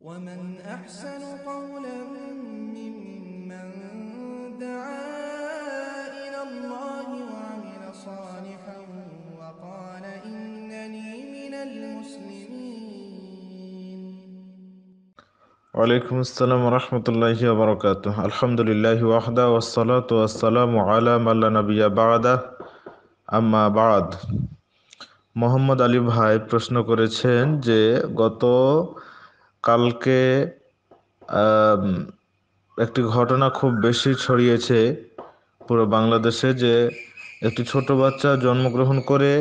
ومن أحسن قولا ممن دعا إلى الله وعمل صالحا وقال إنني من المسلمين وعليكم السلام ورحمة الله وبركاته الحمد لله وحده والصلاة والسلام على من لا نبي بعده أما بعد মোহাম্মদ আলী ভাই প্রশ্ন করেছেন যে গত কালকে একটি ঘটনা খুব বেশি ছড়িয়েছে পুরো বাংলাদেশে যে একটি ছোট বাচ্চা জন্মগ্রহণ করে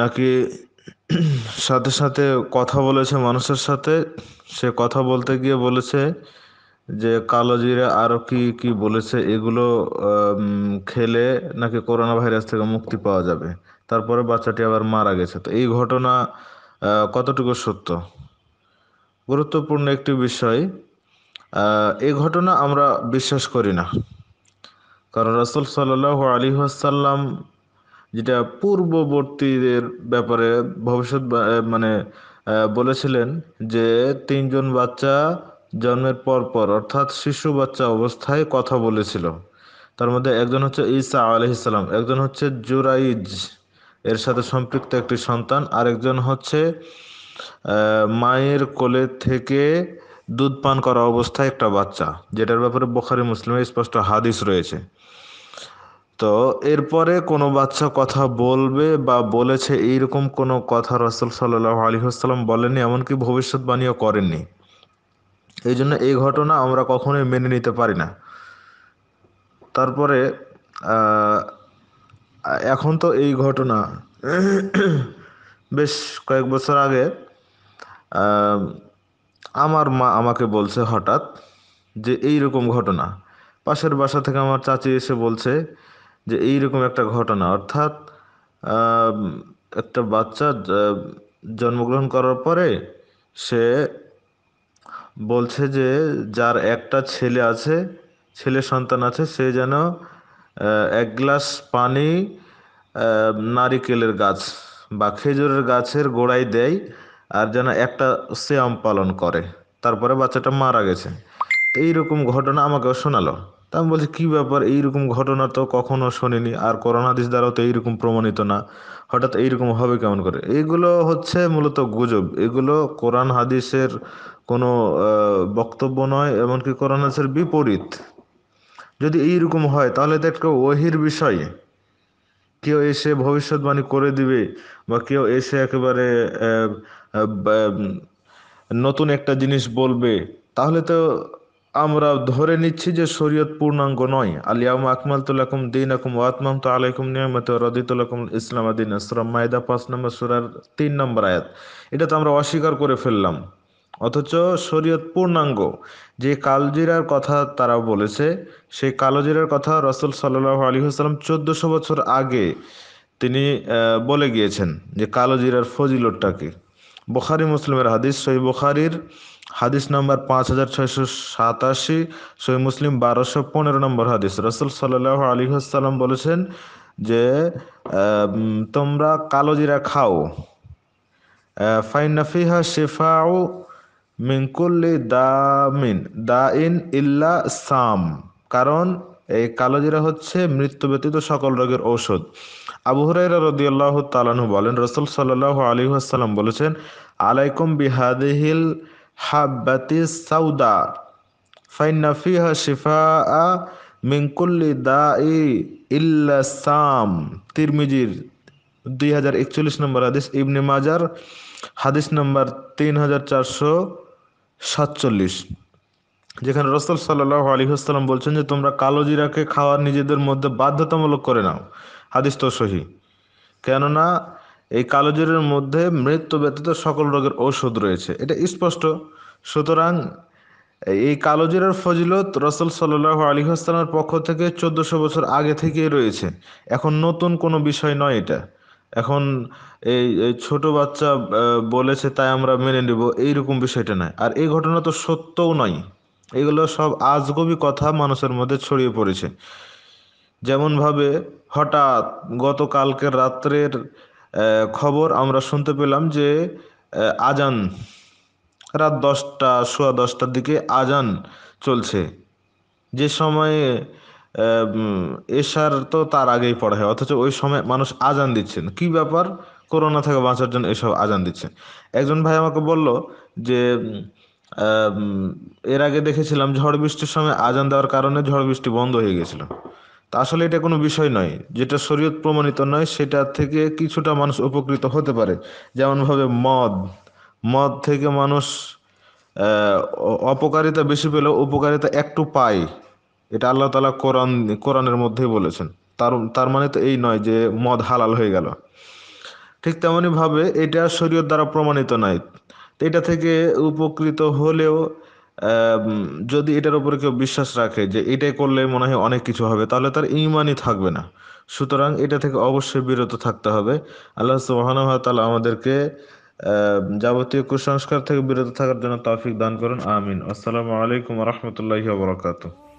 নাকি সাথে সাথে কথা বলেছে মানুষের সাথে সে কথা বলতে গিয়ে বলেছে যে কালো জিরা আরও কি কি বলেছে এগুলো খেলে নাকি করোনা ভাইরাস থেকে মুক্তি পাওয়া যাবে তারপরে বাচ্চাটি আবার মারা গেছে তো এই ঘটনা কতটুকু সত্য গুরুত্বপূর্ণ একটি বিষয় এ ঘটনা আমরা বিশ্বাস করি না কারণ রাসুল সাল্লাহ আলী আসাল্লাম যেটা পূর্ববর্তীদের ব্যাপারে ভবিষ্যৎ মানে বলেছিলেন যে তিনজন বাচ্চা জন্মের পর পর অর্থাৎ শিশু বাচ্চা অবস্থায় কথা বলেছিল তার মধ্যে একজন হচ্ছে ঈসা আলহিসাল্লাম একজন হচ্ছে জুরাইজ এর সাথে সম্পৃক্ত একটি সন্তান আরেকজন হচ্ছে মায়ের কোলে থেকে দুধ পান করা অবস্থায় একটা বাচ্চা যেটার ব্যাপারে বোখারি মুসলিমের স্পষ্ট হাদিস রয়েছে তো এরপরে কোনো বাচ্চা কথা বলবে বা বলেছে এইরকম কোনো কথা রসুল সাল্লাহ আলী আসসালাম বলেননি এমনকি ভবিষ্যৎবাণীও করেননি এই জন্য এই ঘটনা আমরা কখনোই মেনে নিতে পারি না তারপরে এখন তো এই ঘটনা বেশ কয়েক বছর আগে আমার মা আমাকে বলছে হঠাৎ যে এই রকম ঘটনা পাশের বাসা থেকে আমার চাচি এসে বলছে যে এই রকম একটা ঘটনা অর্থাৎ একটা বাচ্চা জন্মগ্রহণ করার পরে সে বলছে যে যার একটা ছেলে আছে ছেলে সন্তান আছে সে যেন এক গ্লাস পানি নারিকেলের গাছ বা খেজুরের গাছের গোড়ায় দেয় আর যেন একটা শ্যাম পালন করে তারপরে বাচ্চাটা মারা গেছে তো এইরকম ঘটনা আমাকে শোনালো তা আমি বলছি কী ব্যাপার এইরকম ঘটনা তো কখনো শুনিনি আর করোনা হাদিস দ্বারাও তো এইরকম প্রমাণিত না হঠাৎ এইরকম হবে কেমন করে এগুলো হচ্ছে মূলত গুজব এগুলো কোরআন হাদিসের কোনো বক্তব্য নয় এমনকি কোরআন হাদিসের বিপরীত যদি এইরকম হয় তাহলে তো একটা ওহির বিষয় কেউ এসে ভবিষ্যৎবাণী করে দিবে বা কেউ এসে একেবারে নতুন একটা জিনিস বলবে তাহলে তো আমরা ধরে নিচ্ছি যে শরীয়ত পূর্ণাঙ্গ নয় আলিয়াম আকমাল তুলাকুম দিন আকুম ওয়াতমাম তো আলাইকুম নিয়মিত রদিতুলাকুম ইসলাম আদিন আসলাম মায়দা পাঁচ নম্বর সুরার তিন নম্বর আয়াত এটা তো আমরা অস্বীকার করে ফেললাম অথচ শরীয়ত পূর্ণাঙ্গ যে কালজিরার কথা তারা বলেছে সেই কালোজিরার কথা রসুল সাল্লাহ আলী হাসলাম চোদ্দশো বছর আগে তিনি বলে গিয়েছেন যে কালোজিরার ফজিলতটাকে বোখারি মুসলিমের হাদিস সই বোখারির হাদিস নম্বর পাঁচ হাজার ছয়শো সাতাশি সই মুসলিম বারোশো পনেরো নম্বর হাদিস রসুল সাল্লাহ আলী হাসলাম বলেছেন যে তোমরা কালোজিরা খাও ফাইনাফিহা শেফাও মিনকুল্লি দামিন দা ইন ইল্লা সাম কারণ এই কালোজিরা হচ্ছে মৃত্যু ব্যতীত সকল রোগের ঔষধ আবু হুরাইরা রদিয়াল্লাহ তালানহু বলেন রসুল সাল্লাহ আলী আসসালাম বলেছেন আলাইকুম বিহাদিহিল হাব্বাতি সাউদা ফাইনাফিহা শিফা আ মিঙ্কুল্লি দা ই ইল্লা সাম তিরমিজির দুই হাজার একচল্লিশ নম্বর হাদিস ইবনে মাজার হাদিস নম্বর তিন হাজার চারশো সাতচল্লিশ যেখানে রসল সাল্লাহ আলী হাসলাম বলছেন যে তোমরা কালো জিরাকে খাওয়ার নিজেদের মধ্যে বাধ্যতামূলক করে নাও হাদিস তো সহি কেননা এই কালো জিরার মধ্যে মৃত্যু ব্যতীত সকল রোগের ঔষধ রয়েছে এটা স্পষ্ট সুতরাং এই কালো জিরার ফজিলত রসল সাল্লাহ আলী হাসলামের পক্ষ থেকে চোদ্দশো বছর আগে থেকেই রয়েছে এখন নতুন কোনো বিষয় নয় এটা এখন এই ছোট বাচ্চা বলেছে তাই আমরা মেনে নেব এইরকম বিষয়টা নয় আর এই ঘটনা তো সত্যও নয় এগুলো সব আজগবি কথা মানুষের মধ্যে ছড়িয়ে পড়েছে যেমনভাবে হঠাৎ গতকালকের রাত্রের খবর আমরা শুনতে পেলাম যে আজান রাত দশটা সোয়া দশটার দিকে আজান চলছে যে সময়ে এসার তো তার আগেই পড়া হয় অথচ ওই সময় মানুষ আজান দিচ্ছেন কি ব্যাপার করোনা থেকে বাঁচার জন্য এসব আজান দিচ্ছে একজন ভাই আমাকে বলল যে এর আগে দেখেছিলাম ঝড় বৃষ্টির সময় আজান দেওয়ার কারণে ঝড় বৃষ্টি বন্ধ হয়ে গেছিল তা আসলে এটা কোনো বিষয় নয় যেটা শরীয়ত প্রমাণিত নয় সেটা থেকে কিছুটা মানুষ উপকৃত হতে পারে যেমনভাবে মদ মদ থেকে মানুষ অপকারিতা বেশি পেলেও উপকারিতা একটু পায় এটা আল্লাহ তালা কোরআন কোরআনের মধ্যেই বলেছেন তার তার মানে তো এই নয় যে মদ হালাল হয়ে গেল ঠিক তেমনইভাবে এটা শরীয়ত দ্বারা প্রমাণিত নাই এটা থেকে উপকৃত হলেও যদি এটার উপরে কেউ বিশ্বাস রাখে যে এটাই করলে মনে হয় অনেক কিছু হবে তাহলে তার ইমানই থাকবে না সুতরাং এটা থেকে অবশ্যই বিরত থাকতে হবে আল্লাহ তালা আমাদেরকে যাবতীয় কুসংস্কার থেকে বিরত থাকার জন্য তৌফিক দান করুন আমিন আসসালামু আলাইকুম রহমতুল্লাহ বরকাতু